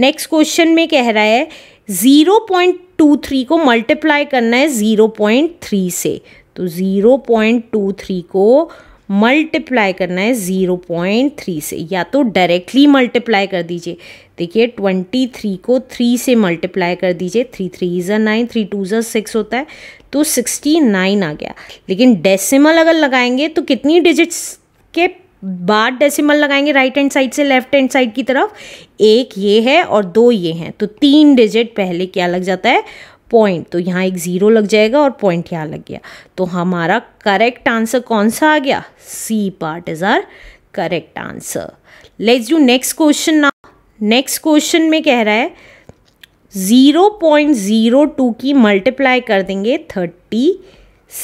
Next question में कह रहा है ज़ीरो पॉइंट टू थ्री को मल्टीप्लाई करना है ज़ीरो पॉइंट थ्री से तो ज़ीरो पॉइंट टू थ्री को मल्टीप्लाई करना है ज़ीरो पॉइंट थ्री से या तो डायरेक्टली मल्टीप्लाई कर दीजिए देखिए ट्वेंटी थ्री को थ्री से मल्टीप्लाई कर दीजिए थ्री थ्री जर नाइन थ्री टू जर सिक्स होता है तो सिक्सटी नाइन आ गया लेकिन डेसिमल अगर लगाएंगे तो कितनी डिजिट्स के बाद डेसिमल लगाएंगे राइट हैंड साइड से लेफ्ट हैंड साइड की तरफ एक ये है और दो ये हैं तो तीन डिजिट पहले क्या लग जाता है पॉइंट तो यहाँ एक ज़ीरो लग जाएगा और पॉइंट यहाँ लग गया तो हमारा करेक्ट आंसर कौन सा आ गया C part is our correct answer let's do next question ना नेक्स्ट क्वेश्चन में कह रहा है ज़ीरो पॉइंट ज़ीरो टू की मल्टीप्लाई कर देंगे थर्टी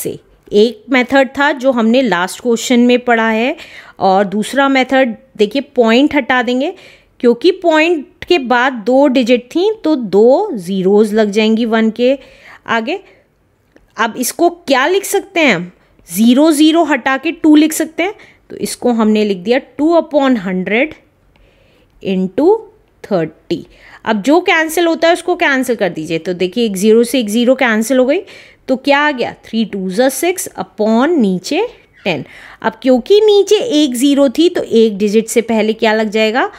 से एक मेथड था जो हमने लास्ट क्वेश्चन में पढ़ा है और दूसरा मेथड देखिए पॉइंट हटा देंगे क्योंकि पॉइंट के बाद दो डिजिट थी तो दो ज़ीरोज़ लग जाएंगी वन के आगे अब इसको क्या लिख सकते हैं हम ज़ीरो ज़ीरो हटा के टू लिख सकते हैं तो इसको हमने लिख दिया two upon hundred into thirty अब जो कैंसिल होता है उसको कैंसिल कर दीजिए तो देखिए एक ज़ीरो से एक ज़ीरो कैंसिल हो गई तो क्या आ गया थ्री टू ज़ा सिक्स अपॉन नीचे टेन अब क्योंकि नीचे एक ज़ीरो थी तो एक डिजिट से पहले क्या लग जाएगा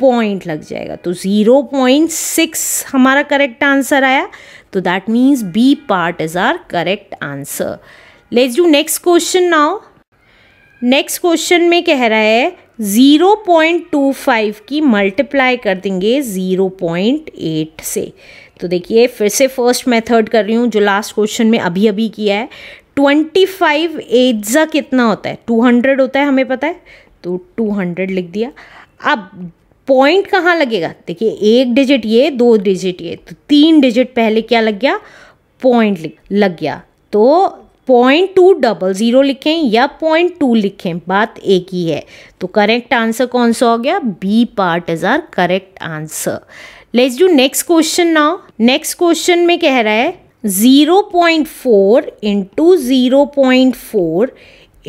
पॉइंट लग जाएगा तो ज़ीरो पॉइंट सिक्स हमारा करेक्ट आंसर आया तो that means B part is our correct answer let's do next question now next question में कह रहा है ज़ीरो पॉइंट टू फाइव की मल्टीप्लाई कर देंगे ज़ीरो पॉइंट एट से तो देखिए फिर से फर्स्ट मेथड कर रही हूँ जो लास्ट क्वेश्चन में अभी अभी किया है ट्वेंटी फाइव एजा कितना होता है टू हंड्रेड होता है हमें पता है तो टू हंड्रेड लिख दिया अब पॉइंट कहाँ लगेगा देखिए एक डिजिट ये दो डिजिट ये तो तीन डिजिट पहले क्या लग गया पॉइंट लग गया तो पॉइंट टू डबल ज़ीरो लिखें या पॉइंट टू लिखें बात एक ही है तो करेक्ट आंसर कौन सा हो गया B part is our correct answer let's do next question now next question में कह रहा है 0.4 point four into zero point four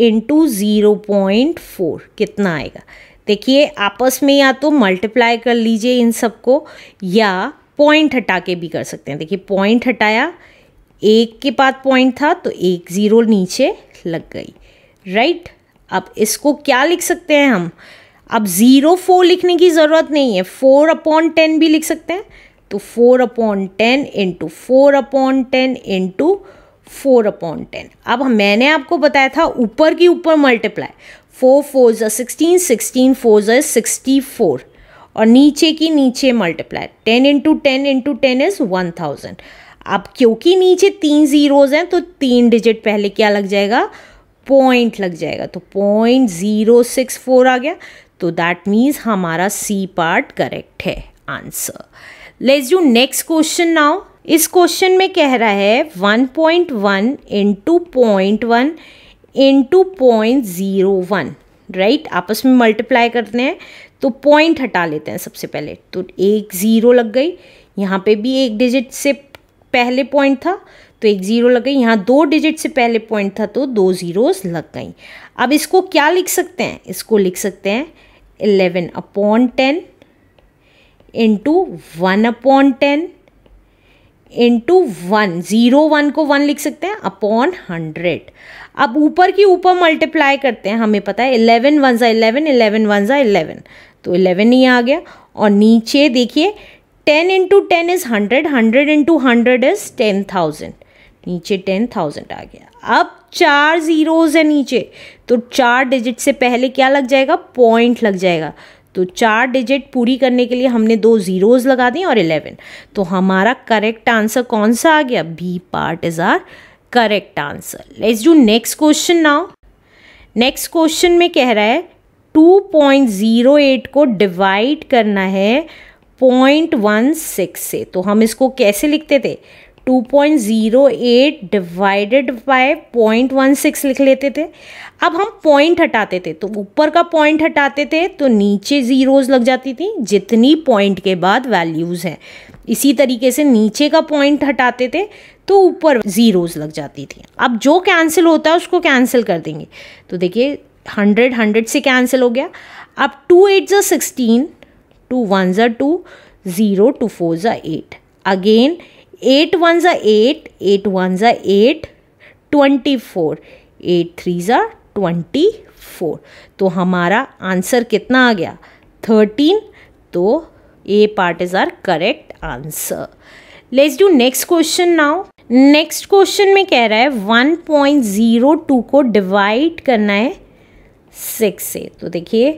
into zero point four कितना आएगा देखिए आपस में या तो मल्टीप्लाई कर लीजिए इन सबको या पॉइंट हटा के भी कर सकते हैं देखिए पॉइंट हटाया एक के बाद पॉइंट था तो एक ज़ीरो नीचे लग गई राइट right? अब इसको क्या लिख सकते हैं हम अब ज़ीरो फोर लिखने की ज़रूरत नहीं है फोर अपॉन टेन भी लिख सकते हैं तो four upon ten into four upon ten into four upon ten अब मैंने आपको बताया था ऊपर की ऊपर मल्टीप्लाई फोर फोर ज़ा सिक्सटीन सिक्सटीन फोर ज़ा सिक्सटी फोर और नीचे की नीचे multiply ten into ten into ten is one thousand अब क्योंकि नीचे तीन ज़ीरोज़ हैं तो तीन डिजिट पहले क्या लग जाएगा पॉइंट लग जाएगा तो पॉइंट ज़ीरो सिक्स फोर आ गया तो दैट मीन्स हमारा सी पार्ट करेक्ट है answer let's do next question now इस क्वेश्चन में कह रहा है 1.1 point one into point one into point zero one right आपस में मल्टीप्लाई करते हैं तो पॉइंट हटा लेते हैं सबसे पहले तो एक ज़ीरो लग गई यहाँ पे भी एक डिजिट से पहले पॉइंट था तो एक ज़ीरो लग गई यहाँ दो डिजिट से पहले पॉइंट था तो दो ज़ीरोस लग गई अब इसको क्या लिख सकते हैं इसको लिख सकते हैं eleven upon ten into one upon ten into one zero one को वन लिख सकते हैं अपॉन हंड्रेड अब ऊपर की ऊपर मल्टीप्लाई करते हैं हमें पता है इलेवन वन ज़ा इलेवन इलेवन वन ज़ा इलेवन तो इलेवन ही आ गया और नीचे देखिए ten into ten is hundred hundred into hundred is ten thousand नीचे टेन थाउजेंड आ गया अब चार ज़ीरोज़ है नीचे तो चार डिजिट से पहले क्या लग जाएगा पॉइंट लग जाएगा तो चार डिजिट पूरी करने के लिए हमने दो ज़ीरोज़ लगा दी और इलेवन तो हमारा करेक्ट आंसर कौन सा आ गया B part is our correct answer let's do next question now next question में कह रहा है 2.08 को डिवाइड करना है 0.16 से तो हम इसको कैसे लिखते थे 2.08 डिवाइडेड बाय 0.16 लिख लेते थे अब हम पॉइंट हटाते थे तो ऊपर का पॉइंट हटाते थे तो नीचे ज़ीरोज़ लग जाती थी जितनी पॉइंट के बाद वैल्यूज़ हैं इसी तरीके से नीचे का पॉइंट हटाते थे तो ऊपर ज़ीरोज़ लग जाती थी अब जो कैंसिल होता है उसको कैंसिल कर देंगे तो देखिए हंड्रेड हंड्रेड से कैंसिल हो गया अब टू एट ज़ा सिक्सटीन टू वन ज़ा टू ज़ीरो टू फोर ज़ा एट अगेन एट वन ज़ा एट एट वन ज़ा eight twenty four eight three ज़ा ट्वेंटी फोर तो हमारा आंसर कितना आ गया थर्टीन तो A part is our correct answer let's do next question now next question में कह रहा है वन पॉइंट ज़ीरो टू को डिवाइड करना है सिक्स से तो देखिए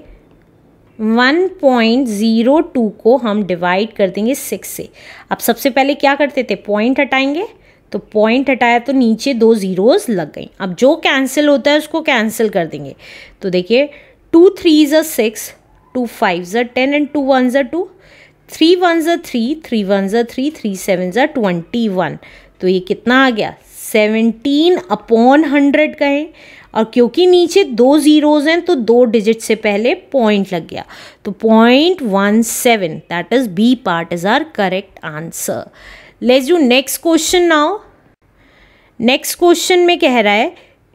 1.02 को हम डिवाइड कर देंगे सिक्स से अब सबसे पहले क्या करते थे पॉइंट हटाएंगे तो पॉइंट हटाया तो नीचे दो ज़ीरोज़ लग गई अब जो कैंसिल होता है उसको कैंसिल कर देंगे तो देखिए टू थ्री ज़र सिक्स टू फाइव ज़र टेन एंड टू वन जर टू थ्री वन जर थ्री थ्री वन जर थ्री थ्री सेवन ज़र ट्वेंटी वन तो ये कितना आ गया सेवनटीन अपॉन हंड्रेड का है और क्योंकि नीचे दो ज़ीरोज़ हैं तो दो डिजिट से पहले पॉइंट लग गया तो point one seven that is B part is our correct answer let's do next question now next question में कह रहा है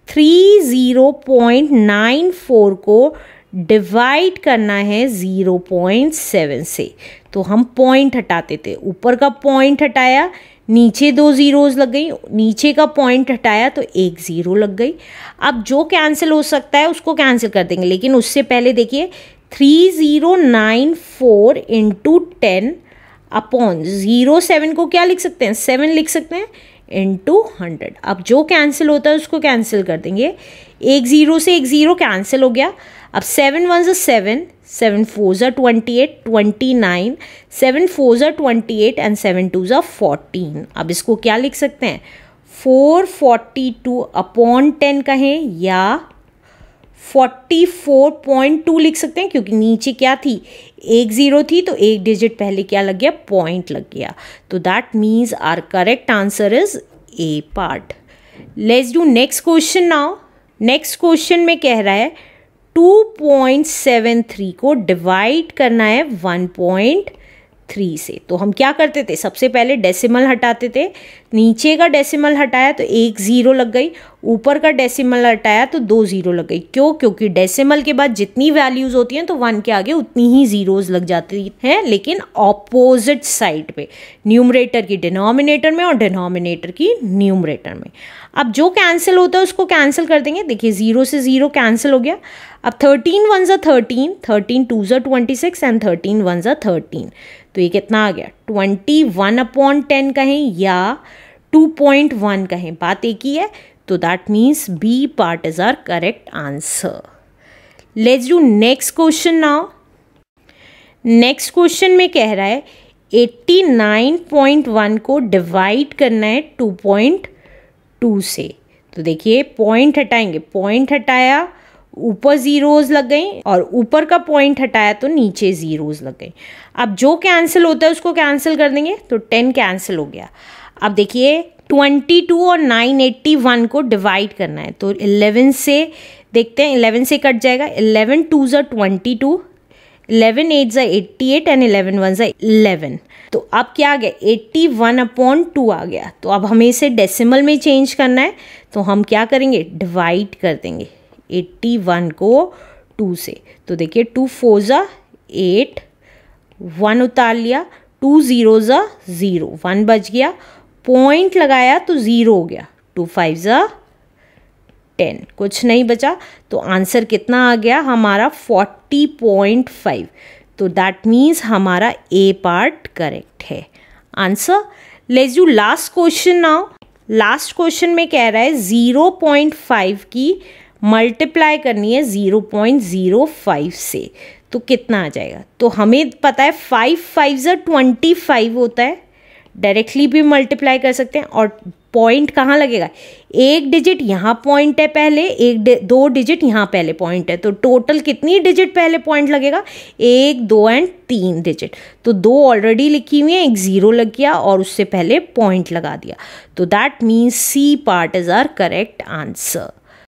three zero point nine four को डिवाइड करना है ज़ीरो पॉइंट सेवन से तो हम पॉइंट हटाते थे ऊपर का पॉइंट हटाया नीचे दो ज़ीरोज़ लग गई नीचे का पॉइंट हटाया तो एक ज़ीरो लग गई अब जो कैंसिल हो सकता है उसको कैंसिल कर देंगे लेकिन उससे पहले देखिए three zero nine four into ten upon zero seven को क्या लिख सकते हैं सेवन लिख सकते हैं इन टू हंड्रेड अब जो कैंसिल होता है उसको कैंसिल कर देंगे एक ज़ीरो से एक ज़ीरो कैंसिल हो गया अब सेवन वन जो सेवन सेवन फोर जो twenty eight twenty nine seven four जो twenty eight and seven two ज फोर्टीन अब इसको क्या लिख सकते हैं four forty two upon ten कहें या 44.2 लिख सकते हैं क्योंकि नीचे क्या थी एक ज़ीरो थी तो एक डिजिट पहले क्या लग गया पॉइंट लग गया तो that means our correct answer is A part let's do next question now next question में कह रहा है 2.73 को डिवाइड करना है 1.73 थ्री से तो हम क्या करते थे सबसे पहले डेसिमल हटाते थे नीचे का डेसिमल हटाया तो एक ज़ीरो लग गई ऊपर का डेसिमल हटाया तो दो ज़ीरो लग गई क्यों क्योंकि डेसिमल के बाद जितनी वैल्यूज़ होती हैं तो वन के आगे उतनी ही ज़ीरोज़ लग जाती हैं लेकिन ऑपोजिट साइड पे न्यूमरेटर की डिनोमिनेटर में और डिनोमिनेटर की न्यूमरेटर में अब जो कैंसिल होता है उसको कैंसिल कर देंगे देखिए ज़ीरो से ज़ीरो कैंसिल हो गया अब थर्टीन वन ज़ा थर्टीन थर्टीन टू ज़ा twenty six and thirteen one ज़ा थर्टीन तो ये कितना आ गया ट्वेंटी वन अपॉन टेन कहें या टू पॉइंट वन कहें बात एक ही है तो that means B part is our correct answer let's do next question now next question में कह रहा है एट्टी नाइन पॉइंट वन को डिवाइड करना है टू पॉइंट टू से तो देखिए पॉइंट हटाएंगे पॉइंट हटाया ऊपर ज़ीरोज़ लग गई और ऊपर का पॉइंट हटाया तो नीचे ज़ीरोज़ लग गई अब जो कैंसिल होता है उसको कैंसिल कर देंगे तो टेन कैंसिल हो गया अब देखिए ट्वेंटी टू और नाइन एट्टी वन को डिवाइड करना है तो इलेवन से देखते हैं इलेवन से कट जाएगा इलेवन टू ज़ा ट्वेंटी टू इलेवन एट ज़ा eighty eight and eleven one ज़ा इलेवन तो अब क्या आ गया एट्टी वन अपॉन टू आ गया तो अब हमें इसे डेसिमल में चेंज करना है तो हम क्या करेंगे डिवाइड कर देंगे एट्टी वन को टू से तो देखिए टू फोर ज़ा एट वन उतार लिया टू ज़ीरो ज़ा ज़ीरो वन बच गया पॉइंट लगाया तो ज़ीरो हो गया टू फाइव ज़ा टेन कुछ नहीं बचा तो आंसर कितना आ गया हमारा फोर्टी पॉइंट फाइव तो दैट मीन्स हमारा ए पार्ट करेक्ट है answer let's do last question now last question में कह रहा है ज़ीरो पॉइंट फाइव की मल्टीप्लाई करनी है ज़ीरो पॉइंट ज़ीरो फाइव से तो कितना आ जाएगा तो हमें पता है फाइव फाइव जर ट्वेंटी फाइव होता है डायरेक्टली भी मल्टीप्लाई कर सकते हैं और पॉइंट कहाँ लगेगा एक डिजिट यहाँ पॉइंट है पहले एक दो डिजिट यहाँ पहले पॉइंट है तो टोटल कितनी डिजिट पहले पॉइंट लगेगा एक दो एंड तीन डिजिट तो दो ऑलरेडी लिखी हुई है एक ज़ीरो लग गया और उससे पहले पॉइंट लगा दिया तो that means C part is our correct answer